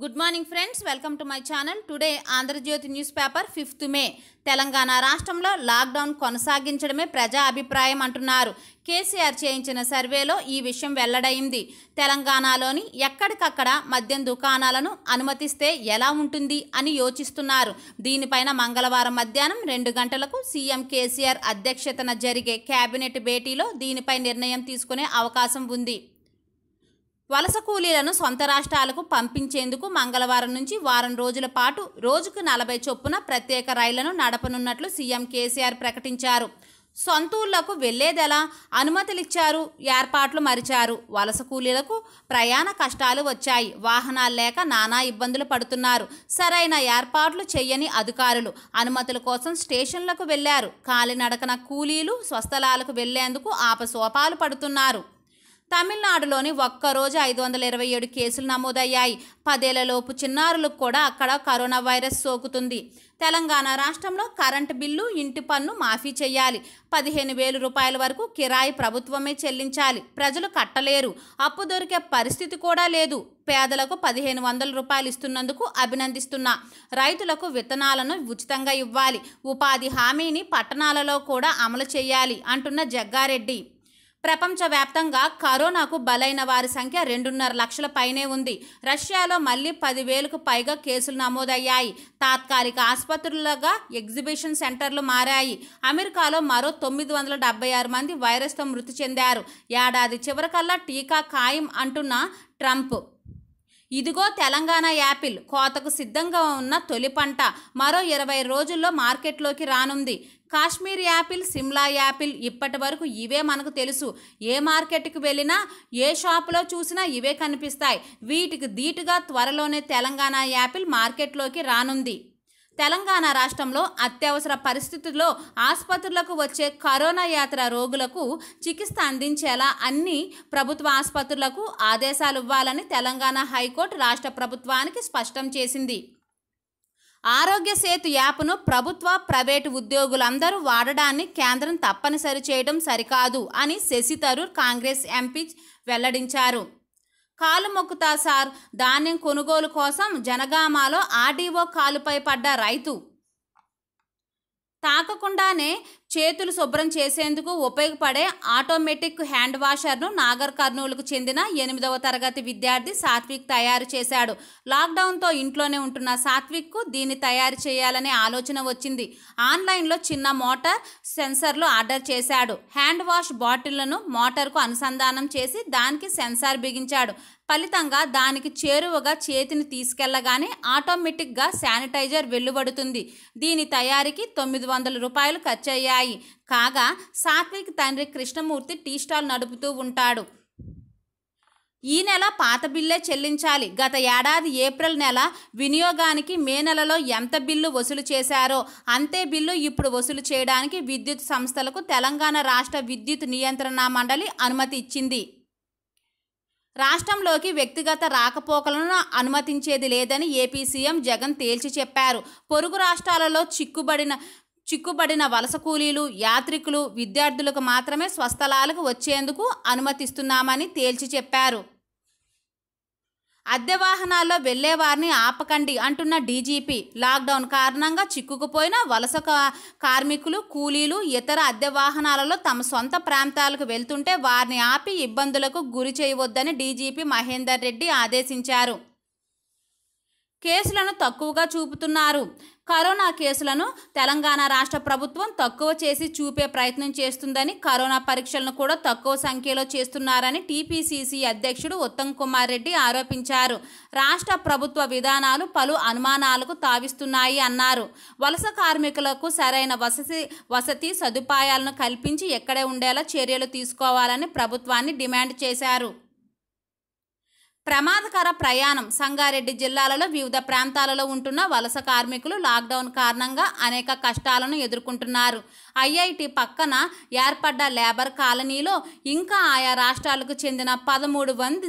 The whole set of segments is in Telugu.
good morning friends welcome to my channel today Andhrajyothi news paper fifth May Telangana రాష్ట్రంలో లాక్డౌన్ కొనసాగించడమే ప్రజా అభిప్రాయం అంటున్నారు కేసీఆర్ చేయించిన సర్వేలో ఈ విషయం వెల్లడైంది తెలంగాణలోని ఎక్కడికక్కడ మద్యం దుకాణాలను అనుమతిస్తే ఎలా ఉంటుంది అని యోచిస్తున్నారు దీనిపైన మంగళవారం మధ్యాహ్నం రెండు గంటలకు సీఎం కేసీఆర్ అధ్యక్షతన జరిగే కేబినెట్ భేటీలో దీనిపై నిర్ణయం తీసుకునే అవకాశం ఉంది వలస కూలీలను సొంత రాష్ట్రాలకు పంపించేందుకు మంగళవారం నుంచి వారం రోజుల పాటు రోజుకు నలభై చొప్పున ప్రత్యేక రైళ్లను నడపనున్నట్లు సీఎం కేసీఆర్ ప్రకటించారు సొంతూళ్లకు వెళ్లేదెలా అనుమతులిచ్చారు ఏర్పాట్లు మరిచారు వలస కూలీలకు ప్రయాణ కష్టాలు వచ్చాయి వాహనాలు లేక నానా ఇబ్బందులు పడుతున్నారు సరైన ఏర్పాట్లు చేయని అధికారులు అనుమతుల కోసం స్టేషన్లకు వెళ్లారు కాలినడకన కూలీలు స్వస్థలాలకు వెళ్లేందుకు ఆపసోపాలు పడుతున్నారు తమిళనాడులోని ఒక్కరోజు ఐదు వందల ఇరవై ఏడు కేసులు నమోదయ్యాయి పదేళ్లలోపు చిన్నారులకు కూడా అక్కడ కరోనా వైరస్ సోకుతుంది తెలంగాణ రాష్ట్రంలో కరెంటు బిల్లు ఇంటి పన్ను మాఫీ చేయాలి పదిహేను వేల రూపాయల వరకు కిరాయి ప్రభుత్వమే చెల్లించాలి ప్రజలు కట్టలేరు అప్పు దొరికే పరిస్థితి కూడా లేదు పేదలకు పదిహేను వందల రూపాయలు ఇస్తున్నందుకు అభినందిస్తున్నా రైతులకు విత్తనాలను ఉచితంగా ఇవ్వాలి ఉపాధి హామీని పట్టణాలలో కూడా అమలు చేయాలి అంటున్న జగ్గారెడ్డి ప్రపంచవ్యాప్తంగా కరోనాకు బలైన వారి సంఖ్య రెండున్నర లక్షల పైనే ఉంది రష్యాలో మళ్ళీ పదివేలకు పైగా కేసులు నమోదయ్యాయి తాత్కాలిక ఆసుపత్రులుగా ఎగ్జిబిషన్ సెంటర్లు మారాయి అమెరికాలో మరో తొమ్మిది వందల డెబ్బై ఆరు మంది వైరస్తో మృతి చెందారు ఏడాది చివరికల్లా టీకా ఖాయం అంటున్న ట్రంప్ ఇదిగో తెలంగాణ యాపిల్ కోతకు సిద్ధంగా ఉన్న తొలి పంట మరో ఇరవై రోజుల్లో మార్కెట్లోకి రానుంది కాశ్మీర్ యాపిల్ సిమ్లా యాపిల్ ఇప్పటి వరకు ఇవే మనకు తెలుసు ఏ మార్కెట్కి వెళ్ళినా ఏ షాపులో చూసినా ఇవే కనిపిస్తాయి వీటికి ధీటుగా త్వరలోనే తెలంగాణ యాపిల్ మార్కెట్లోకి రానుంది తెలంగాణ రాష్ట్రంలో అత్యవసర పరిస్థితుల్లో ఆసుపత్రులకు వచ్చే కరోనా యాత్ర రోగులకు చికిత్స అందించేలా అన్ని ప్రభుత్వ ఆసుపత్రులకు ఆదేశాలు ఇవ్వాలని తెలంగాణ హైకోర్టు రాష్ట్ర ప్రభుత్వానికి స్పష్టం చేసింది ఆరోగ్య సేతు యాప్ను ప్రభుత్వ ప్రైవేటు ఉద్యోగులందరూ వాడడాన్ని కేంద్రం తప్పనిసరి చేయడం సరికాదు అని శశి థరూర్ కాంగ్రెస్ ఎంపీ వెల్లడించారు కాలు మొక్కుతా సార్ ధాన్యం కొనుగోలు కోసం జనగామాలో ఆర్డీఓ కాలుపై పడ్డ రైతు తాకకుండానే చేతులు శుభ్రం చేసేందుకు ఉపయోగపడే ఆటోమేటిక్ హ్యాండ్ వాషర్ను నాగర్ కర్నూలుకు చెందిన ఎనిమిదవ తరగతి విద్యార్థి సాత్విక్ తయారు చేశాడు లాక్డౌన్తో ఇంట్లోనే ఉంటున్న సాత్విక్కు దీన్ని తయారు చేయాలనే ఆలోచన వచ్చింది ఆన్లైన్లో చిన్న మోటార్ సెన్సర్లు ఆర్డర్ చేశాడు హ్యాండ్ వాష్ బాటిళ్లను మోటార్కు అనుసంధానం చేసి దానికి సెన్సార్ బిగించాడు ఫలితంగా దానికి చేరువగా చేతిని తీసుకెళ్లగానే ఆటోమేటిక్గా శానిటైజర్ వెలువడుతుంది దీని తయారీకి తొమ్మిది వందల రూపాయలు ఖర్చయ్యాయి కాగా సాత్విక్ తండ్రి కృష్ణమూర్తి టీ స్టాల్ నడుపుతూ ఉంటాడు ఈ నెల పాత బిల్లే చెల్లించాలి గత ఏడాది ఏప్రిల్ నెల వినియోగానికి మే నెలలో ఎంత బిల్లు వసూలు చేశారో అంతే బిల్లు ఇప్పుడు వసూలు చేయడానికి విద్యుత్ సంస్థలకు తెలంగాణ రాష్ట్ర విద్యుత్ నియంత్రణ మండలి అనుమతి ఇచ్చింది రాష్ట్రంలోకి వ్యక్తిగత రాకపోకలను అనుమతించేది లేదని ఏపీ సీఎం జగన్ తేల్చి చెప్పారు పొరుగు రాష్ట్రాలలో చిక్కుబడిన చిక్కుబడిన వలస కూలీలు యాత్రికులు విద్యార్థులకు మాత్రమే స్వస్థలాలకు వచ్చేందుకు అనుమతిస్తున్నామని తేల్చి చెప్పారు అద్దె వాహనాల్లో వెళ్లేవారిని ఆపకండి అంటున్న డీజీపీ లాక్డౌన్ కారణంగా చిక్కుకుపోయిన వలస కార్మికులు కూలీలు ఇతర అద్దె వాహనాలలో తమ సొంత ప్రాంతాలకు వెళ్తుంటే వారిని ఆపి ఇబ్బందులకు గురి చేయవద్దని డీజీపీ మహేందర్ రెడ్డి ఆదేశించారు కేసులను తక్కువగా చూపుతున్నారు కరోనా కేసులను తెలంగాణ రాష్ట్ర ప్రభుత్వం తక్కువ చేసి చూపే ప్రయత్నం చేస్తుందని కరోనా పరీక్షలను కూడా తక్కువ సంఖ్యలో చేస్తున్నారని టీపీసీసీ అధ్యక్షుడు ఉత్తమ్ కుమార్ రెడ్డి ఆరోపించారు రాష్ట్ర ప్రభుత్వ విధానాలు పలు అనుమానాలకు తావిస్తున్నాయి అన్నారు వలస కార్మికులకు సరైన వసతి వసతి సదుపాయాలను కల్పించి ఎక్కడే ఉండేలా చర్యలు తీసుకోవాలని ప్రభుత్వాన్ని డిమాండ్ చేశారు ప్రమాదకర ప్రయాణం సంగారెడ్డి జిల్లాలలో వివిధ ప్రాంతాలలో ఉంటున్న వలస కార్మికులు లాక్డౌన్ కారణంగా అనేక కష్టాలను ఎదుర్కొంటున్నారు ఐఐటి పక్కన ఏర్పడ్డ లేబర్ కాలనీలో ఇంకా ఆయా రాష్ట్రాలకు చెందిన పదమూడు వంద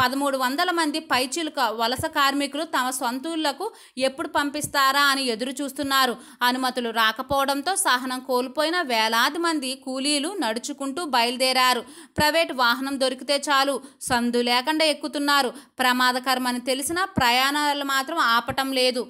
పదమూడు వందల మంది పైచిలుక వలస కార్మికులు తమ సొంతూళ్లకు ఎప్పుడు పంపిస్తారా అని ఎదురు చూస్తున్నారు అనుమతులు రాకపోవడంతో సహనం కోల్పోయిన వేలాది మంది కూలీలు నడుచుకుంటూ బయలుదేరారు ప్రైవేట్ వాహనం దొరికితే చాలు సందు లేకుండా ఎక్కుతున్నారు చేస్తున్నారు ప్రమాదకరమని తెలిసిన ప్రయాణాలు మాత్రం ఆపటం లేదు